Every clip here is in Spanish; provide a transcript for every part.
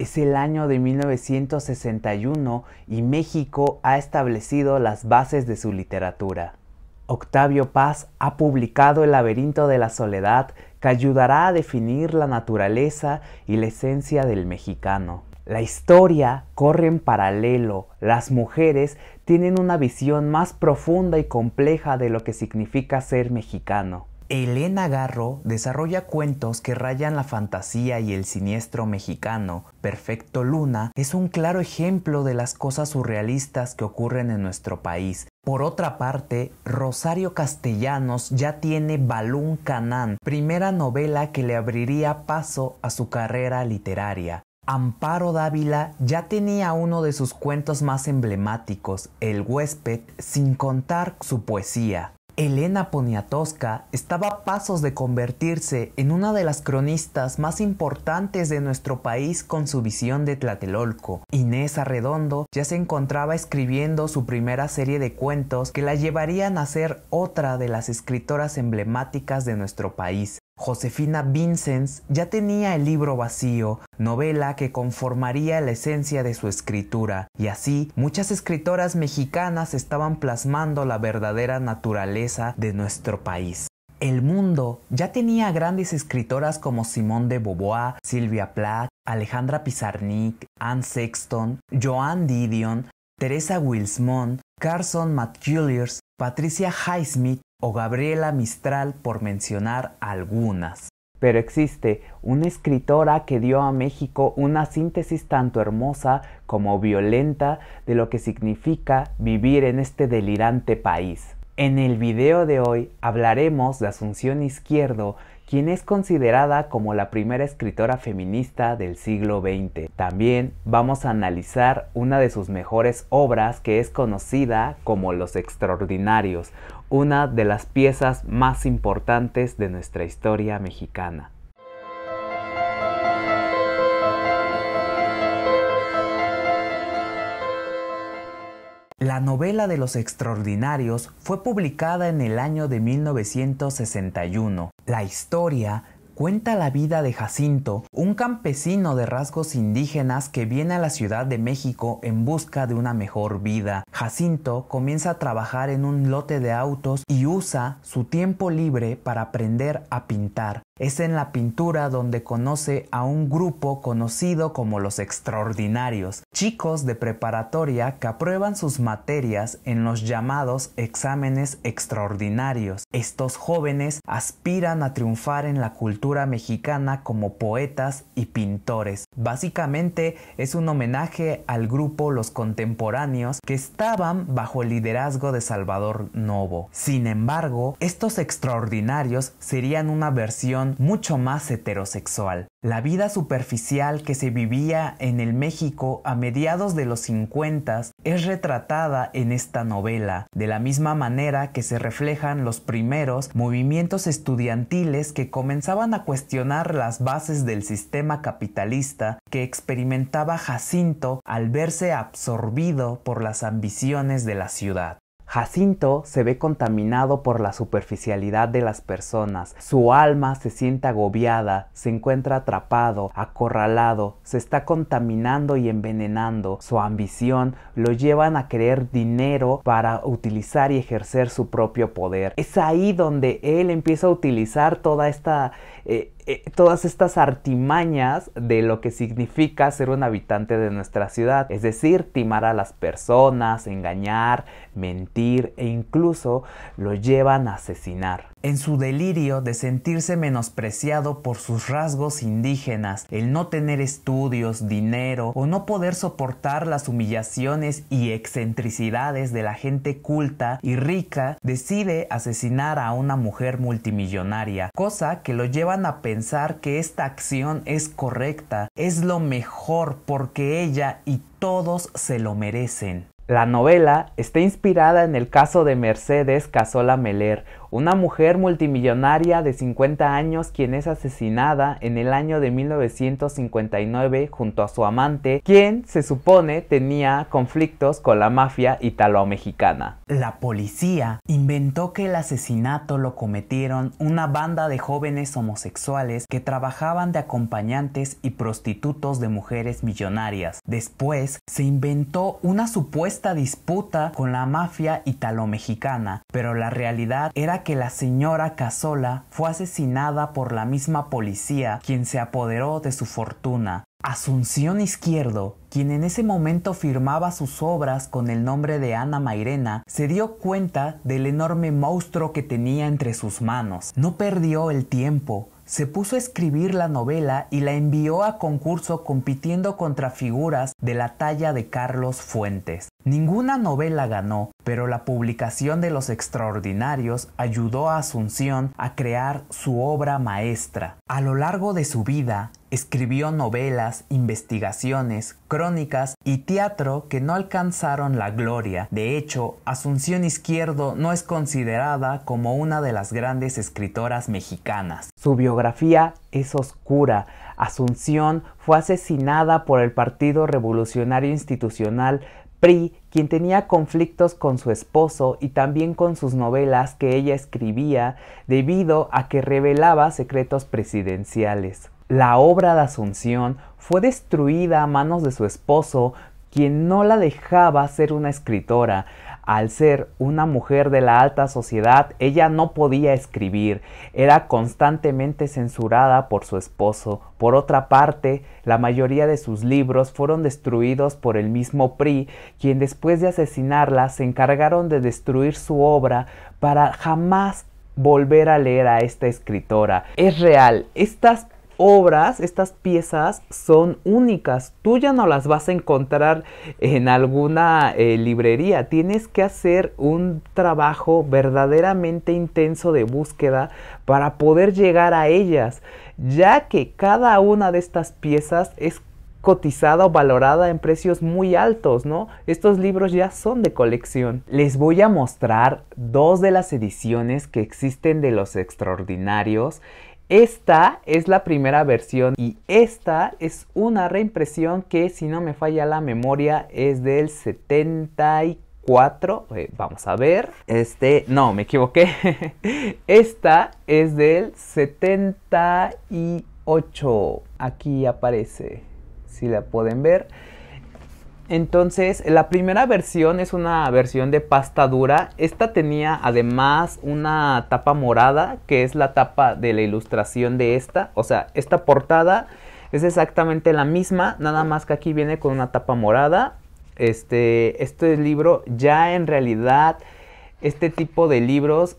Es el año de 1961 y México ha establecido las bases de su literatura. Octavio Paz ha publicado El laberinto de la soledad que ayudará a definir la naturaleza y la esencia del mexicano. La historia corre en paralelo. Las mujeres tienen una visión más profunda y compleja de lo que significa ser mexicano. Elena Garro desarrolla cuentos que rayan la fantasía y el siniestro mexicano. Perfecto Luna es un claro ejemplo de las cosas surrealistas que ocurren en nuestro país. Por otra parte, Rosario Castellanos ya tiene Balún Canán, primera novela que le abriría paso a su carrera literaria. Amparo Dávila ya tenía uno de sus cuentos más emblemáticos, El huésped, sin contar su poesía. Elena Poniatowska estaba a pasos de convertirse en una de las cronistas más importantes de nuestro país con su visión de Tlatelolco. Inés Arredondo ya se encontraba escribiendo su primera serie de cuentos que la llevarían a ser otra de las escritoras emblemáticas de nuestro país. Josefina Vincens ya tenía el libro vacío, novela que conformaría la esencia de su escritura, y así muchas escritoras mexicanas estaban plasmando la verdadera naturaleza de nuestro país. El mundo ya tenía grandes escritoras como Simone de Beauvoir, Silvia Plath, Alejandra Pizarnik, Anne Sexton, Joan Didion, Teresa Wilsmont, Carson McCullers, Patricia Highsmith, o Gabriela Mistral por mencionar algunas. Pero existe una escritora que dio a México una síntesis tanto hermosa como violenta de lo que significa vivir en este delirante país. En el video de hoy hablaremos de Asunción Izquierdo, quien es considerada como la primera escritora feminista del siglo XX. También vamos a analizar una de sus mejores obras que es conocida como Los Extraordinarios, una de las piezas más importantes de nuestra historia mexicana. La novela de los extraordinarios fue publicada en el año de 1961. La historia cuenta la vida de Jacinto, un campesino de rasgos indígenas que viene a la Ciudad de México en busca de una mejor vida. Jacinto comienza a trabajar en un lote de autos y usa su tiempo libre para aprender a pintar. Es en la pintura donde conoce a un grupo conocido como los extraordinarios, chicos de preparatoria que aprueban sus materias en los llamados exámenes extraordinarios. Estos jóvenes aspiran a triunfar en la cultura mexicana como poetas y pintores. Básicamente es un homenaje al grupo Los Contemporáneos que estaban bajo el liderazgo de Salvador Novo. Sin embargo, estos extraordinarios serían una versión mucho más heterosexual. La vida superficial que se vivía en el México a mediados de los 50 es retratada en esta novela, de la misma manera que se reflejan los primeros movimientos estudiantiles que comenzaban a cuestionar las bases del sistema capitalista que experimentaba Jacinto al verse absorbido por las ambiciones de la ciudad. Jacinto se ve contaminado por la superficialidad de las personas, su alma se siente agobiada, se encuentra atrapado, acorralado, se está contaminando y envenenando, su ambición lo llevan a querer dinero para utilizar y ejercer su propio poder. Es ahí donde él empieza a utilizar toda esta... Eh, eh, todas estas artimañas de lo que significa ser un habitante de nuestra ciudad, es decir, timar a las personas, engañar, mentir e incluso lo llevan a asesinar. En su delirio de sentirse menospreciado por sus rasgos indígenas, el no tener estudios, dinero o no poder soportar las humillaciones y excentricidades de la gente culta y rica, decide asesinar a una mujer multimillonaria, cosa que lo llevan a pensar que esta acción es correcta, es lo mejor porque ella y todos se lo merecen. La novela está inspirada en el caso de Mercedes Casola Meler, una mujer multimillonaria de 50 años quien es asesinada en el año de 1959 junto a su amante, quien se supone tenía conflictos con la mafia italo-mexicana. La policía inventó que el asesinato lo cometieron una banda de jóvenes homosexuales que trabajaban de acompañantes y prostitutos de mujeres millonarias. Después se inventó una supuesta disputa con la mafia italo-mexicana, pero la realidad era que la señora Casola fue asesinada por la misma policía quien se apoderó de su fortuna. Asunción Izquierdo, quien en ese momento firmaba sus obras con el nombre de Ana Mairena, se dio cuenta del enorme monstruo que tenía entre sus manos. No perdió el tiempo, se puso a escribir la novela y la envió a concurso compitiendo contra figuras de la talla de Carlos Fuentes. Ninguna novela ganó, pero la publicación de Los Extraordinarios ayudó a Asunción a crear su obra maestra. A lo largo de su vida, Escribió novelas, investigaciones, crónicas y teatro que no alcanzaron la gloria. De hecho, Asunción Izquierdo no es considerada como una de las grandes escritoras mexicanas. Su biografía es oscura. Asunción fue asesinada por el Partido Revolucionario Institucional PRI, quien tenía conflictos con su esposo y también con sus novelas que ella escribía debido a que revelaba secretos presidenciales. La obra de Asunción fue destruida a manos de su esposo, quien no la dejaba ser una escritora. Al ser una mujer de la alta sociedad, ella no podía escribir, era constantemente censurada por su esposo. Por otra parte, la mayoría de sus libros fueron destruidos por el mismo PRI, quien después de asesinarla se encargaron de destruir su obra para jamás volver a leer a esta escritora. Es real, estas obras, estas piezas son únicas. Tú ya no las vas a encontrar en alguna eh, librería. Tienes que hacer un trabajo verdaderamente intenso de búsqueda para poder llegar a ellas, ya que cada una de estas piezas es cotizada o valorada en precios muy altos, ¿no? Estos libros ya son de colección. Les voy a mostrar dos de las ediciones que existen de los extraordinarios esta es la primera versión y esta es una reimpresión que si no me falla la memoria es del 74. Eh, vamos a ver, este, no, me equivoqué, esta es del 78, aquí aparece, si la pueden ver, entonces, la primera versión es una versión de pasta dura. Esta tenía además una tapa morada, que es la tapa de la ilustración de esta. O sea, esta portada es exactamente la misma, nada más que aquí viene con una tapa morada. Este, este libro ya en realidad, este tipo de libros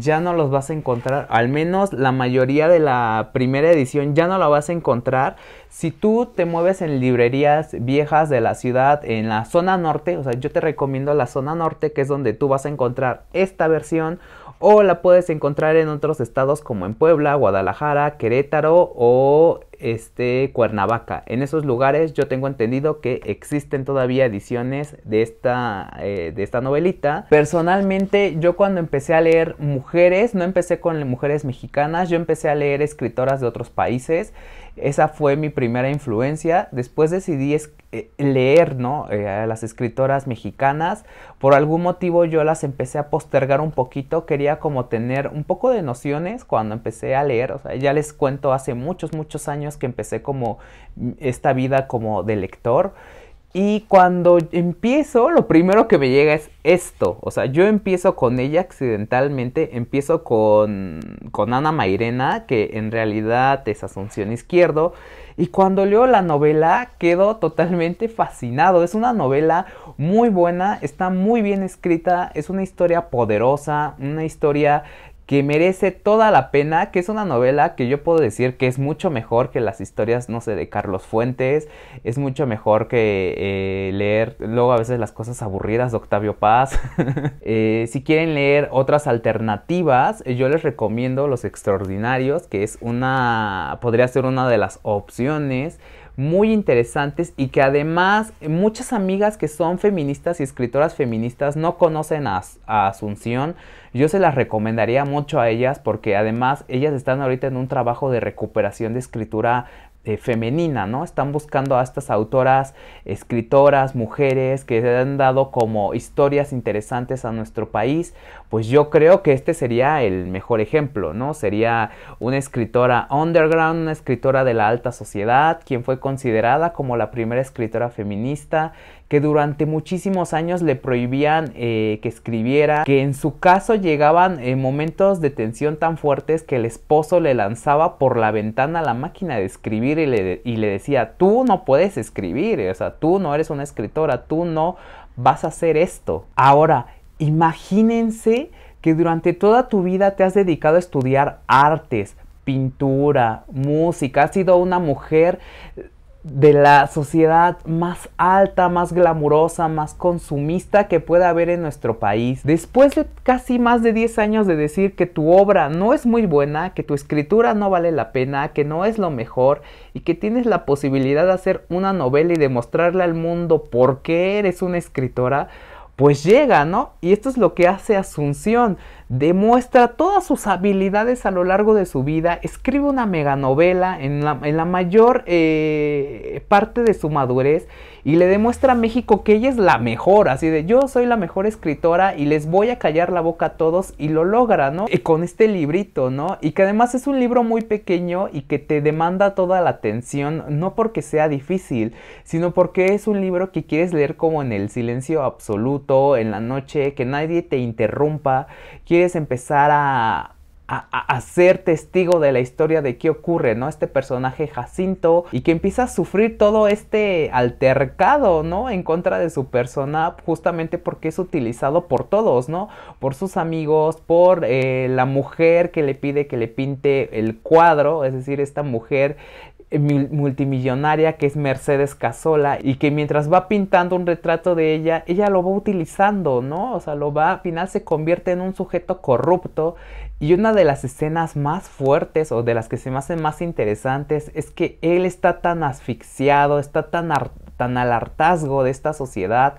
ya no los vas a encontrar, al menos la mayoría de la primera edición ya no la vas a encontrar. Si tú te mueves en librerías viejas de la ciudad, en la zona norte, o sea, yo te recomiendo la zona norte, que es donde tú vas a encontrar esta versión, o la puedes encontrar en otros estados como en Puebla, Guadalajara, Querétaro o este Cuernavaca. En esos lugares yo tengo entendido que existen todavía ediciones de esta, eh, de esta novelita. Personalmente yo cuando empecé a leer mujeres, no empecé con mujeres mexicanas, yo empecé a leer escritoras de otros países. Esa fue mi primera influencia. Después decidí eh, leer, ¿no? Eh, a las escritoras mexicanas. Por algún motivo yo las empecé a postergar un poquito. Quería como tener un poco de nociones cuando empecé a leer. O sea, ya les cuento hace muchos, muchos años que empecé como esta vida como de lector. Y cuando empiezo, lo primero que me llega es esto. O sea, yo empiezo con ella accidentalmente, empiezo con, con Ana Mairena, que en realidad es Asunción Izquierdo. Y cuando leo la novela quedo totalmente fascinado. Es una novela muy buena, está muy bien escrita, es una historia poderosa, una historia que merece toda la pena, que es una novela que yo puedo decir que es mucho mejor que las historias, no sé, de Carlos Fuentes, es mucho mejor que eh, leer luego a veces las cosas aburridas de Octavio Paz. Eh, si quieren leer otras alternativas, eh, yo les recomiendo Los Extraordinarios, que es una, podría ser una de las opciones muy interesantes y que además muchas amigas que son feministas y escritoras feministas no conocen a, Asunción. Yo se las recomendaría mucho a ellas porque además ellas están ahorita en un trabajo de recuperación de escritura eh, femenina, ¿no? Están buscando a estas autoras, escritoras, mujeres que han dado como historias interesantes a nuestro país. Pues yo creo que este sería el mejor ejemplo, ¿no? Sería una escritora underground, una escritora de la alta sociedad, quien fue considerada como la primera escritora feminista, que durante muchísimos años le prohibían eh, que escribiera, que en su caso llegaban eh, momentos de tensión tan fuertes que el esposo le lanzaba por la ventana la máquina de escribir y le, y le decía, tú no puedes escribir, eh, o sea, tú no eres una escritora, tú no vas a hacer esto. Ahora, imagínense que durante toda tu vida te has dedicado a estudiar artes, pintura, música, has sido una mujer de la sociedad más alta, más glamurosa, más consumista que pueda haber en nuestro país. Después de casi más de 10 años de decir que tu obra no es muy buena, que tu escritura no vale la pena, que no es lo mejor y que tienes la posibilidad de hacer una novela y demostrarle al mundo por qué eres una escritora, pues llega, ¿no? Y esto es lo que hace Asunción demuestra todas sus habilidades a lo largo de su vida, escribe una meganovela en la, en la mayor eh, parte de su madurez y le demuestra a México que ella es la mejor, así de yo soy la mejor escritora y les voy a callar la boca a todos y lo logra, ¿no? con este librito, ¿no? Y que además es un libro muy pequeño y que te demanda toda la atención, no porque sea difícil, sino porque es un libro que quieres leer como en el silencio absoluto, en la noche, que nadie te interrumpa, quieres es empezar a, ser testigo de la historia de qué ocurre, ¿no? Este personaje Jacinto y que empieza a sufrir todo este altercado, ¿no? En contra de su persona, justamente porque es utilizado por todos, ¿no? Por sus amigos, por eh, la mujer que le pide que le pinte el cuadro, es decir, esta mujer eh, multimillonaria que es Mercedes Casola y que mientras va pintando un retrato de ella, ella lo va utilizando, ¿no? O sea, lo va, al final se convierte en un sujeto corrupto y una de las escenas más fuertes o de las que se me hacen más interesantes es que él está tan asfixiado, está tan, tan al hartazgo de esta sociedad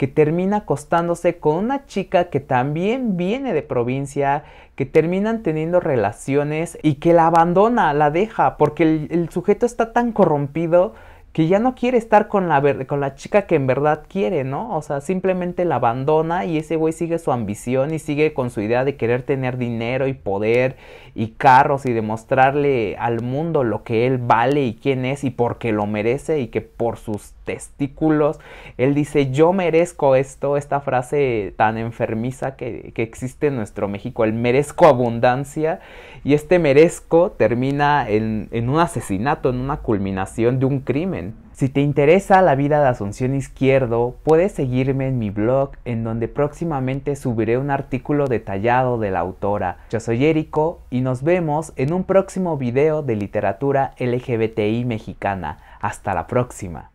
que termina acostándose con una chica que también viene de provincia, que terminan teniendo relaciones y que la abandona, la deja, porque el, sujeto está tan corrompido que ya no quiere estar con la, con la chica que en verdad quiere, ¿no? O sea, simplemente la abandona y ese güey sigue su ambición y sigue con su idea de querer tener dinero y poder y carros y demostrarle al mundo lo que él vale y quién es y por qué lo merece y que por sus testículos. Él dice, yo merezco esto, esta frase tan enfermiza que, existe en nuestro México, el merezco abundancia. Y este merezco termina en, en un asesinato, en una culminación de un crimen. Si te interesa la vida de Asunción Izquierdo, puedes seguirme en mi blog en donde próximamente subiré un artículo detallado de la autora. Yo soy Érico y nos vemos en un próximo video de literatura LGBTI mexicana. Hasta la próxima.